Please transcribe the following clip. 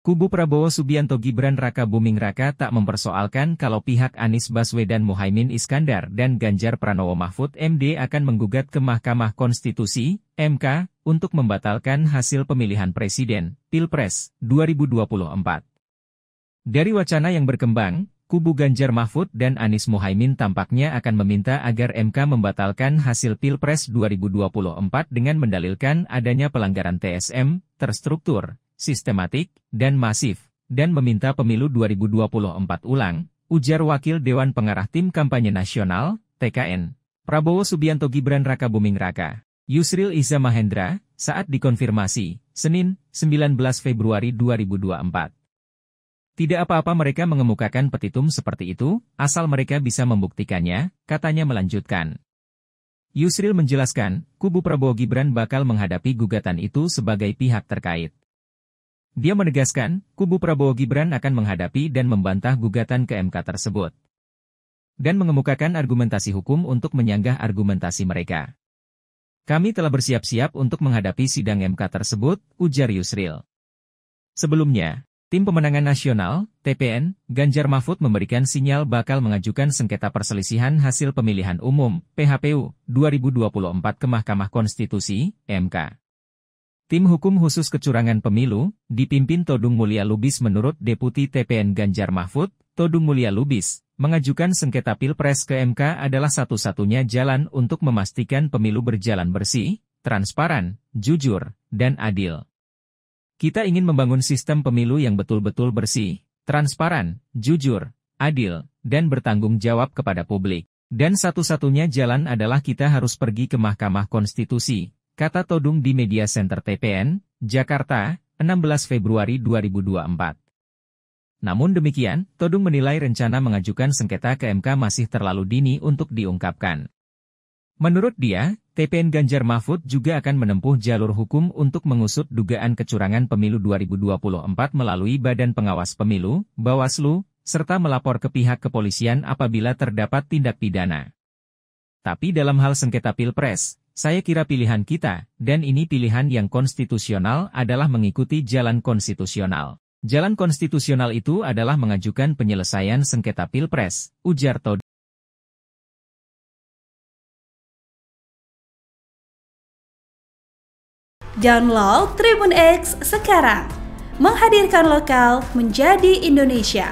Kubu Prabowo Subianto Gibran Raka Buming Raka tak mempersoalkan kalau pihak Anies Baswedan Muhaimin Iskandar dan Ganjar Pranowo Mahfud MD akan menggugat ke Mahkamah Konstitusi, MK, untuk membatalkan hasil pemilihan Presiden, Pilpres, 2024. Dari wacana yang berkembang, kubu Ganjar Mahfud dan Anies Muhaimin tampaknya akan meminta agar MK membatalkan hasil Pilpres 2024 dengan mendalilkan adanya pelanggaran TSM, terstruktur, sistematik, dan masif, dan meminta pemilu 2024 ulang, ujar Wakil Dewan Pengarah Tim Kampanye Nasional, TKN, Prabowo Subianto Gibran Raka Buming Raka. Yusril Iza Mahendra, saat dikonfirmasi, Senin, 19 Februari 2024. Tidak apa-apa mereka mengemukakan petitum seperti itu, asal mereka bisa membuktikannya, katanya melanjutkan. Yusril menjelaskan, kubu Prabowo Gibran bakal menghadapi gugatan itu sebagai pihak terkait. Dia menegaskan, kubu Prabowo Gibran akan menghadapi dan membantah gugatan ke MK tersebut. Dan mengemukakan argumentasi hukum untuk menyanggah argumentasi mereka. Kami telah bersiap-siap untuk menghadapi sidang MK tersebut, ujar Yusril. Sebelumnya, Tim Pemenangan Nasional, TPN, Ganjar Mahfud memberikan sinyal bakal mengajukan sengketa perselisihan hasil pemilihan umum, PHPU, 2024 ke Mahkamah Konstitusi, MK. Tim Hukum Khusus Kecurangan Pemilu, dipimpin Todung Mulia Lubis menurut Deputi TPN Ganjar Mahfud, Todung Mulia Lubis, mengajukan sengketa Pilpres ke MK adalah satu-satunya jalan untuk memastikan pemilu berjalan bersih, transparan, jujur, dan adil. Kita ingin membangun sistem pemilu yang betul-betul bersih, transparan, jujur, adil, dan bertanggung jawab kepada publik. Dan satu-satunya jalan adalah kita harus pergi ke Mahkamah Konstitusi, kata Todung di Media Center TPN, Jakarta, 16 Februari 2024. Namun demikian, Todung menilai rencana mengajukan sengketa ke MK masih terlalu dini untuk diungkapkan. Menurut dia, TPN Ganjar Mahfud juga akan menempuh jalur hukum untuk mengusut dugaan kecurangan pemilu 2024 melalui Badan Pengawas Pemilu, Bawaslu, serta melapor ke pihak kepolisian apabila terdapat tindak pidana. Tapi dalam hal sengketa pilpres, saya kira pilihan kita, dan ini pilihan yang konstitusional adalah mengikuti jalan konstitusional. Jalan konstitusional itu adalah mengajukan penyelesaian sengketa Pilpres, ujar Tod. Download Tribun X sekarang. Menghadirkan lokal menjadi Indonesia.